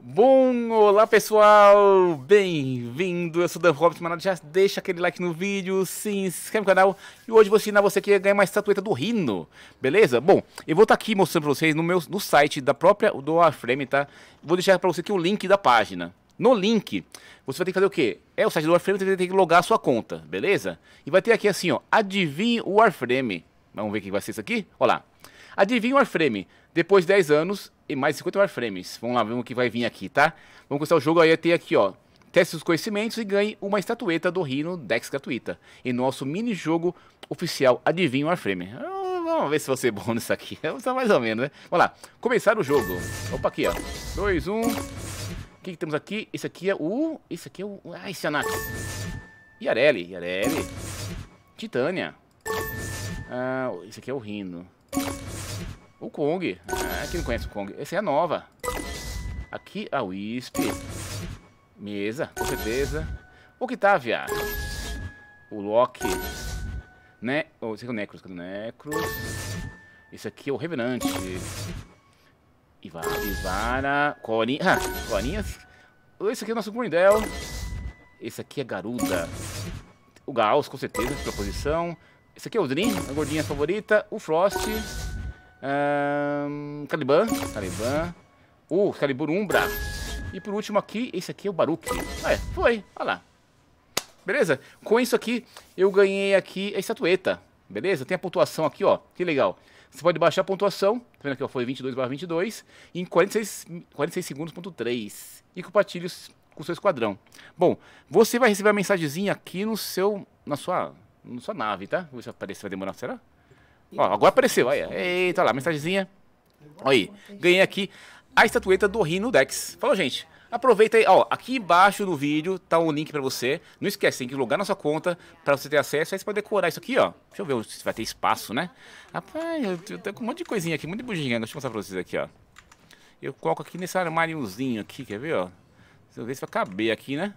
Bom, olá pessoal, bem-vindo, eu sou o Dan Robson, mas já deixa aquele like no vídeo, se inscreve no canal e hoje vou ensinar você que ganhar uma estatueta do Rino, beleza? Bom, eu vou estar tá aqui mostrando pra vocês no, meu, no site da própria do Warframe, tá? Vou deixar pra você aqui o link da página. No link, você vai ter que fazer o quê? É o site do Warframe, você vai ter que logar a sua conta, beleza? E vai ter aqui assim, ó, adivinhe o Warframe. Vamos ver o que vai ser isso aqui? Olha lá. Adivinha o Warframe. Depois de 10 anos e mais 50 Warframes. Vamos lá, vamos o que vai vir aqui, tá? Vamos começar o jogo aí, tem aqui, ó. Teste os conhecimentos e ganhe uma estatueta do Rino Dex gratuita. Em nosso mini-jogo oficial Adivinha o Warframe. Hum, vamos ver se você é bom nisso aqui. Vamos é mais ou menos, né? Vamos lá, começar o jogo. Opa, aqui, ó. 2, 1... Um. O que, que, temos aqui? Esse aqui é o... Esse aqui é o... Ah, esse é Anax. Yareli, Yareli. Titânia. Ah, esse aqui é o Rino. O Kong. Ah, quem não conhece o Kong? Essa é a nova. Aqui a Wisp. Mesa, com certeza. Octavia. O Loki. Né? Oh, esse aqui é o Necros. Cadê o Necros? Esse aqui é o Revenante. Ivara. Ivara. Corinha. Ah, Corinhas. Esse aqui é o nosso Grindel. Esse aqui é Garuda. O Gauss, com certeza, de posição. Esse aqui é o Dream, a gordinha favorita. O Frost. Caliban. Caliban. Uh, Calibur Umbra. E por último aqui, esse aqui é o Baruque. Ah, é, foi. Olha lá. Beleza? Com isso aqui, eu ganhei aqui a estatueta. Beleza? Tem a pontuação aqui, ó. Que legal. Você pode baixar a pontuação. Tá vendo aqui, ó? Foi 22 barra 22. Em 46, 46 segundos, ponto 3. E compartilhe com o seu esquadrão. Bom, você vai receber a mensagenzinha aqui no seu... Na sua... Na sua nave, tá? Vou ver se aparece. Vai demorar, será? Ó, agora apareceu, olha. Eita, olha lá, mensagenzinha. Olha aí, ganhei aqui a estatueta do Rino Dex. Falou, gente. Aproveita aí, ó, aqui embaixo no vídeo tá um link para você. Não esquece, tem que logar na sua conta para você ter acesso. Aí você pode decorar isso aqui, ó. Deixa eu ver se vai ter espaço, né? Rapaz, eu tô com um monte de coisinha aqui, muito monte bugiganga. Deixa eu mostrar pra vocês aqui, ó. Eu coloco aqui nesse armáriozinho aqui, quer ver, ó? Deixa eu ver se vai caber aqui, né?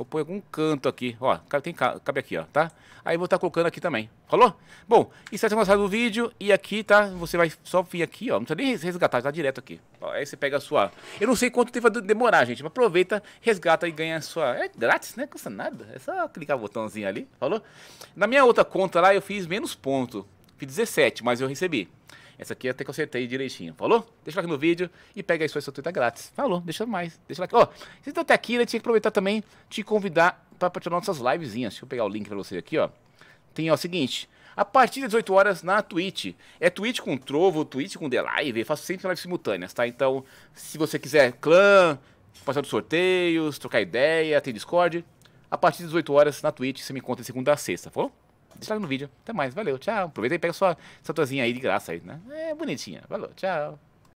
Vou pôr algum canto aqui, ó, tem, cabe aqui, ó, tá? Aí vou estar tá colocando aqui também, falou? Bom, espero que tenham gostado do vídeo e aqui, tá? Você vai só vir aqui, ó, não precisa nem resgatar, tá direto aqui. Ó, aí você pega a sua... Eu não sei quanto tempo vai demorar, gente, mas aproveita, resgata e ganha a sua... É grátis, né? Custa nada, é só clicar o botãozinho ali, falou? Na minha outra conta lá eu fiz menos ponto, fiz 17, mas eu recebi. Essa aqui até que eu acertei direitinho. Falou? Deixa o like no vídeo e pega aí sua gratuita grátis. Falou, deixa mais. Deixa like. Ó, oh, se você tá aqui, eu né, tinha que aproveitar também te convidar para participar de nossas livezinhas. Deixa eu pegar o link para você aqui, ó. Tem ó, o seguinte. A partir das 18 horas na Twitch. É Twitch com Trovo, Twitch com The Live. Eu faço sempre lives simultâneas, tá? Então, se você quiser clã, participar dos sorteios, trocar ideia, tem Discord. A partir das 18 horas na Twitch, você me conta de segunda a sexta, falou? deixa like no vídeo. Até mais, valeu, tchau. Aproveita e pega sua tozinha aí de graça aí, né? É bonitinha. Valeu, tchau.